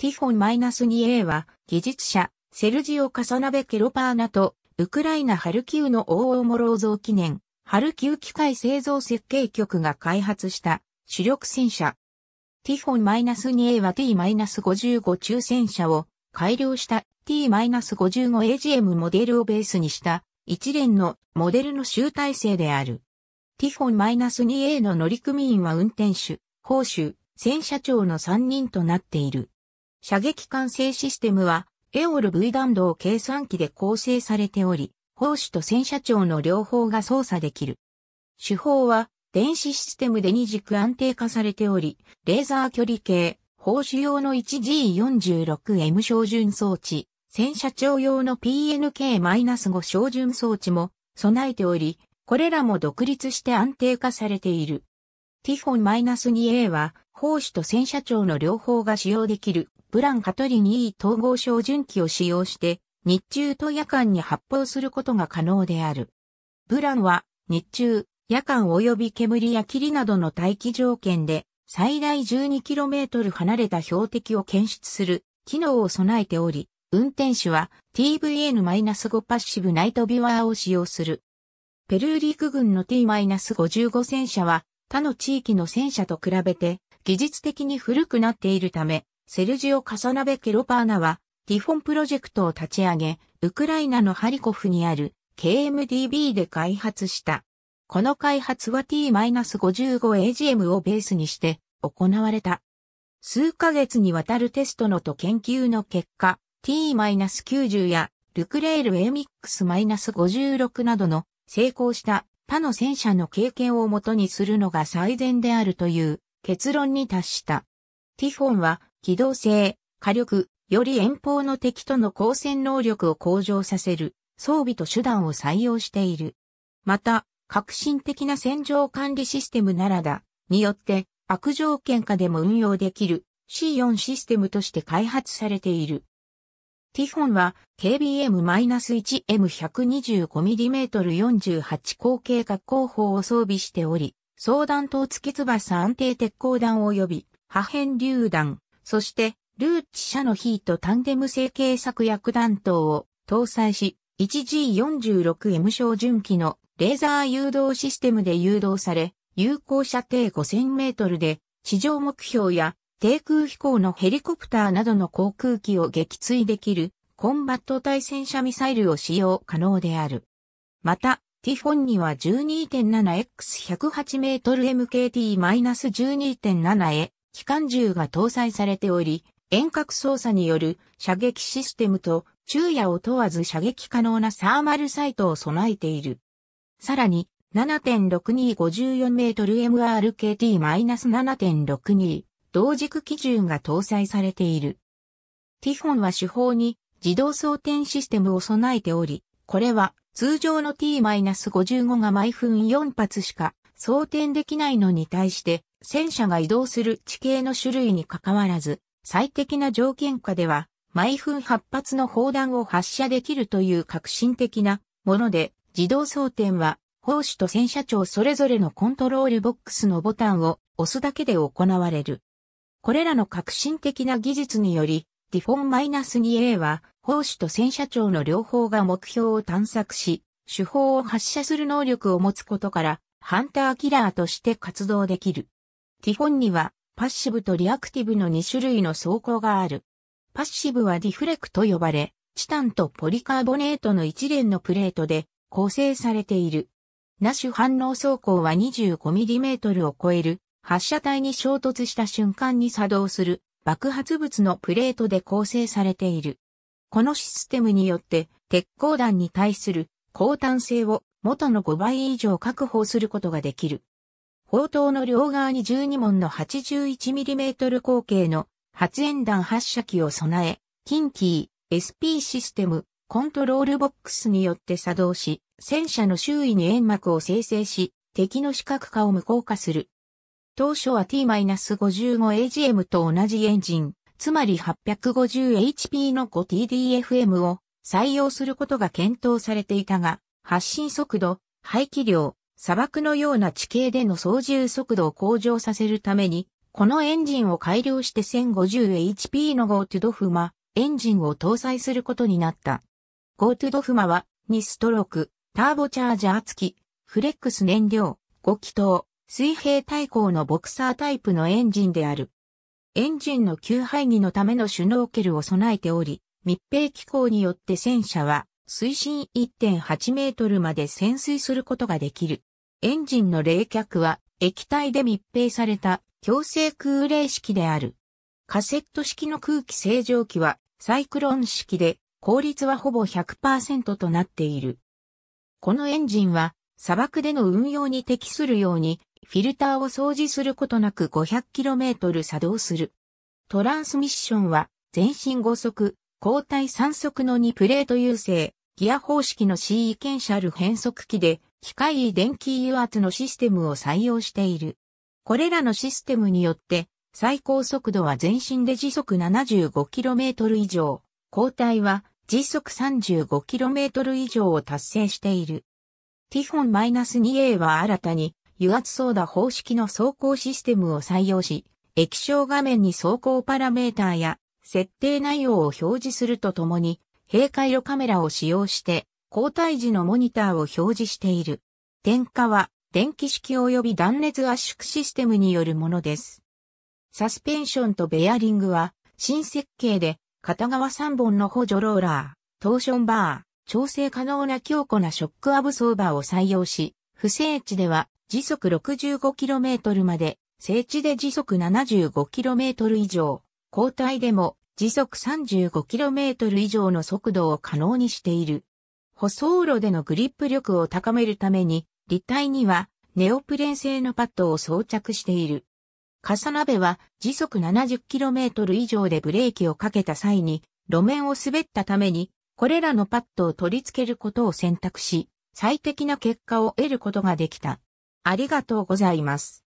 ティフォン -2A は、技術者、セルジオ・カサナベ・ケロパーナと、ウクライナ・ハルキウの大大諸像記念、ハルキウ機械製造設計局が開発した主力戦車。ティフォン -2A は T-55 中戦車を改良した T-55AGM モデルをベースにした一連のモデルの集大成である。ティフォン -2A の乗組員は運転手、砲手、戦車長の3人となっている。射撃管制システムは、エオル V 弾道計算機で構成されており、砲手と戦車長の両方が操作できる。手法は、電子システムで二軸安定化されており、レーザー距離計、砲手用の 1G46M 照準装置、戦車長用の PNK-5 照準装置も備えており、これらも独立して安定化されている。ティフォン -2A は、砲手と戦車長の両方が使用できるブランカトリニー統合照準器を使用して、日中と夜間に発砲することが可能である。ブランは、日中、夜間及び煙や霧などの待機条件で、最大 12km 離れた標的を検出する機能を備えており、運転手は TVN-5 パッシブナイトビワーを使用する。ペルー陸軍の T-55 戦車は他の地域の戦車と比べて技術的に古くなっているため、セルジオ・カサナベ・ケロパーナは、ティフォンプロジェクトを立ち上げ、ウクライナのハリコフにある KMDB で開発した。この開発は T-55AGM をベースにして行われた。数ヶ月にわたるテストのと研究の結果、T-90 やルクレール AMX-56 などの成功した他の戦車の経験をもとにするのが最善であるという結論に達した。ティフォンは機動性、火力、より遠方の敵との交戦能力を向上させる装備と手段を採用している。また、革新的な戦場管理システムならだによって悪条件下でも運用できる C4 システムとして開発されている。ティフォンは KBM-1M125mm48 口径滑工法を装備しており、相弾頭付き翼安定鉄鋼弾及び破片榴弾、そして、ルーチ社のヒートタンデム成形策薬弾頭を搭載し、1G46M 小準機のレーザー誘導システムで誘導され、有効射程5000メートルで、地上目標や低空飛行のヘリコプターなどの航空機を撃墜できるコンバット対戦車ミサイルを使用可能である。また、ティフォンには 12.7X108 メートル MKT-12.7A 機関銃が搭載されており、遠隔操作による射撃システムと昼夜を問わず射撃可能なサーマルサイトを備えている。さらに、7.6254メートル MRKT-7.62 同軸基準が搭載されている。ティフォンは手法に自動装填システムを備えており、これは通常の T-55 が毎分4発しか装填できないのに対して戦車が移動する地形の種類にかかわらず、最適な条件下では、毎分8発の砲弾を発射できるという革新的なもので、自動装填は、砲手と戦車長それぞれのコントロールボックスのボタンを押すだけで行われる。これらの革新的な技術により、ディフォン -2A は、砲手と戦車長の両方が目標を探索し、手法を発射する能力を持つことから、ハンターキラーとして活動できる。ティフォンにはパッシブとリアクティブの2種類の走行がある。パッシブはディフレクと呼ばれ、チタンとポリカーボネートの一連のプレートで構成されている。ナッシュ反応走行は 25mm を超える発射体に衝突した瞬間に作動する爆発物のプレートで構成されている。このシステムによって鉄鋼弾に対する高単性を元の5倍以上確保することができる。砲塔の両側に12門の 81mm 口径の発煙弾発射機を備え、近ー SP システムコントロールボックスによって作動し、戦車の周囲に煙幕を生成し、敵の視覚化を無効化する。当初は T-55AGM と同じエンジン、つまり 850HP の 5TDFM を採用することが検討されていたが、発進速度、排気量、砂漠のような地形での操縦速度を向上させるために、このエンジンを改良して 1050HP の GoTo フマエンジンを搭載することになった。GoTo フマは2ストローク、ターボチャージャー付き、フレックス燃料、5気筒、水平対向のボクサータイプのエンジンである。エンジンの急排儀のためのシュノーケルを備えており、密閉機構によって戦車は水深1.8メートルまで潜水することができる。エンジンの冷却は液体で密閉された強制空冷式である。カセット式の空気清浄機はサイクロン式で効率はほぼ100%となっている。このエンジンは砂漠での運用に適するようにフィルターを掃除することなく 500km 作動する。トランスミッションは全身5速、交代3速の2プレート優勢、ギア方式の C 意見シャル変速機で機械電気油圧のシステムを採用している。これらのシステムによって、最高速度は全身で時速 75km 以上、交代は時速 35km 以上を達成している。ティフォン -2A は新たに油圧操ダ方式の走行システムを採用し、液晶画面に走行パラメーターや設定内容を表示するとともに、閉回路カメラを使用して交代時のモニターを表示している。電化は電気式及び断熱圧縮システムによるものです。サスペンションとベアリングは新設計で片側3本の補助ローラー、トーションバー、調整可能な強固なショックアブソーバーを採用し、不正地では時速 65km まで、正地で時速 75km 以上、交代でも時速 35km 以上の速度を可能にしている。舗装路でのグリップ力を高めるために、立体にはネオプレン製のパッドを装着している。笠鍋は時速 70km 以上でブレーキをかけた際に、路面を滑ったために、これらのパッドを取り付けることを選択し、最適な結果を得ることができた。ありがとうございます。